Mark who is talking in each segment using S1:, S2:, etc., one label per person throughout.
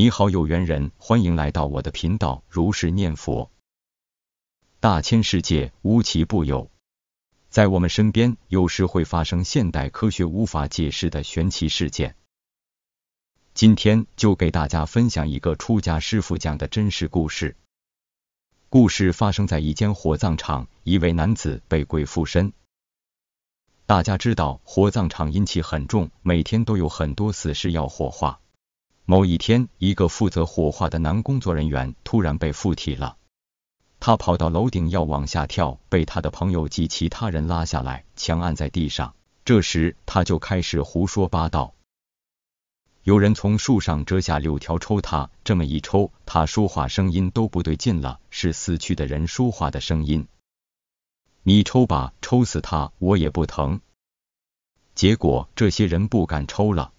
S1: 你好，有缘人，欢迎来到我的频道，如是念佛。大千世界无奇不有，在我们身边有时会发生现代科学无法解释的玄奇事件。今天就给大家分享一个出家师傅讲的真实故事。故事发生在一间火葬场，一位男子被鬼附身。大家知道，火葬场阴气很重，每天都有很多死尸要火化。某一天，一个负责火化的男工作人员突然被附体了。他跑到楼顶要往下跳，被他的朋友及其他人拉下来，强按在地上。这时他就开始胡说八道。有人从树上折下柳条抽他，这么一抽，他说话声音都不对劲了，是死去的人说话的声音。你抽吧，抽死他，我也不疼。结果这些人不敢抽了。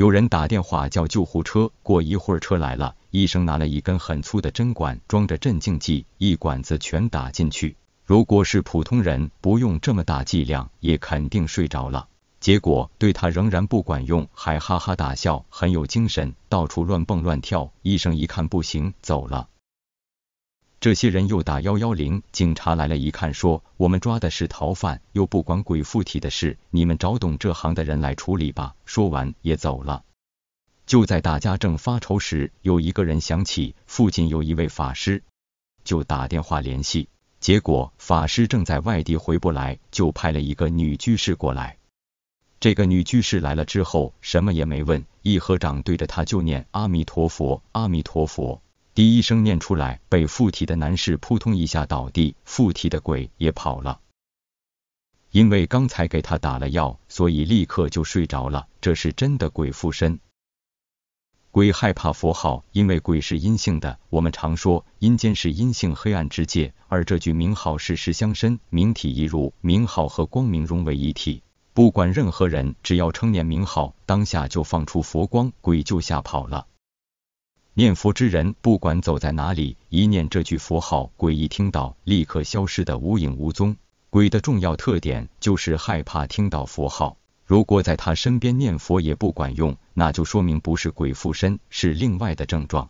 S1: 有人打电话叫救护车，过一会儿车来了，医生拿了一根很粗的针管，装着镇静剂，一管子全打进去。如果是普通人，不用这么大剂量，也肯定睡着了。结果对他仍然不管用，还哈哈大笑，很有精神，到处乱蹦乱跳。医生一看不行，走了。这些人又打幺幺零，警察来了一看，说我们抓的是逃犯，又不管鬼附体的事，你们找懂这行的人来处理吧。说完也走了。就在大家正发愁时，有一个人想起附近有一位法师，就打电话联系。结果法师正在外地回不来，就派了一个女居士过来。这个女居士来了之后，什么也没问，一合掌对着他就念阿弥陀佛，阿弥陀佛。第一声念出来，被附体的男士扑通一下倒地，附体的鬼也跑了。因为刚才给他打了药，所以立刻就睡着了。这是真的鬼附身，鬼害怕佛号，因为鬼是阴性的。我们常说阴间是阴性黑暗之界，而这句名号是实相身，名体一入，名号和光明融为一体。不管任何人，只要称念名号，当下就放出佛光，鬼就吓跑了。念佛之人，不管走在哪里，一念这句佛号，鬼一听到，立刻消失的无影无踪。鬼的重要特点就是害怕听到佛号，如果在他身边念佛也不管用，那就说明不是鬼附身，是另外的症状。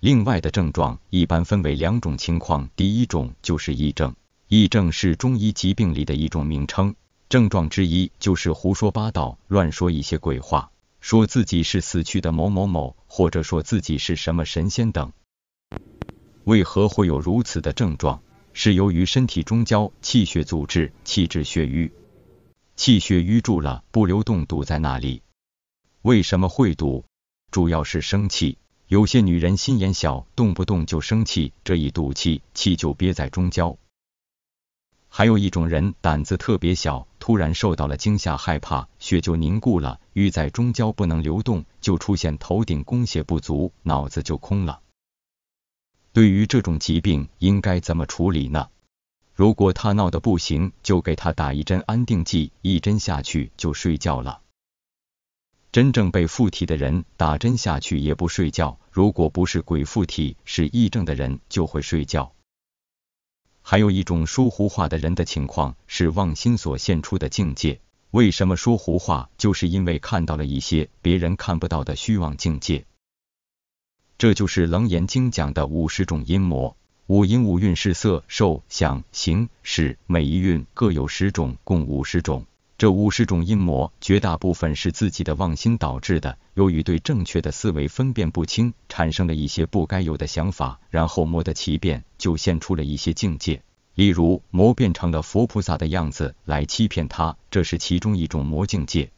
S1: 另外的症状一般分为两种情况，第一种就是癔症，癔症是中医疾病里的一种名称，症状之一就是胡说八道，乱说一些鬼话，说自己是死去的某某某。或者说自己是什么神仙等，为何会有如此的症状？是由于身体中焦气血阻滞，气滞血瘀，气血瘀住了不流动，堵在那里。为什么会堵？主要是生气，有些女人心眼小，动不动就生气，这一赌气，气就憋在中焦。还有一种人胆子特别小。突然受到了惊吓，害怕，血就凝固了，瘀在中焦不能流动，就出现头顶供血不足，脑子就空了。对于这种疾病应该怎么处理呢？如果他闹得不行，就给他打一针安定剂，一针下去就睡觉了。真正被附体的人打针下去也不睡觉，如果不是鬼附体，是癔症的人就会睡觉。还有一种说胡话的人的情况，是妄心所现出的境界。为什么说胡话？就是因为看到了一些别人看不到的虚妄境界。这就是《楞严经》讲的五十种阴魔，五阴五蕴是色、受、想、行、识，每一蕴各有十种，共五十种。这五十种阴魔，绝大部分是自己的妄心导致的。由于对正确的思维分辨不清，产生了一些不该有的想法，然后魔的奇变就现出了一些境界。例如，魔变成了佛菩萨的样子来欺骗他，这是其中一种魔境界。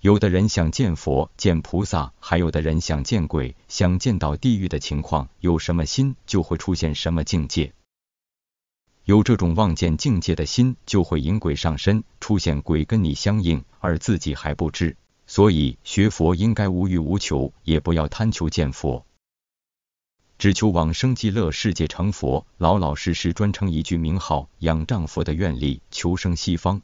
S1: 有的人想见佛、见菩萨，还有的人想见鬼、想见到地狱的情况，有什么心就会出现什么境界。有这种望见境界的心，就会引鬼上身，出现鬼跟你相应，而自己还不知。所以学佛应该无欲无求，也不要贪求见佛，只求往生极乐世界成佛，老老实实专称一句名号，仰仗佛的愿力求生西方。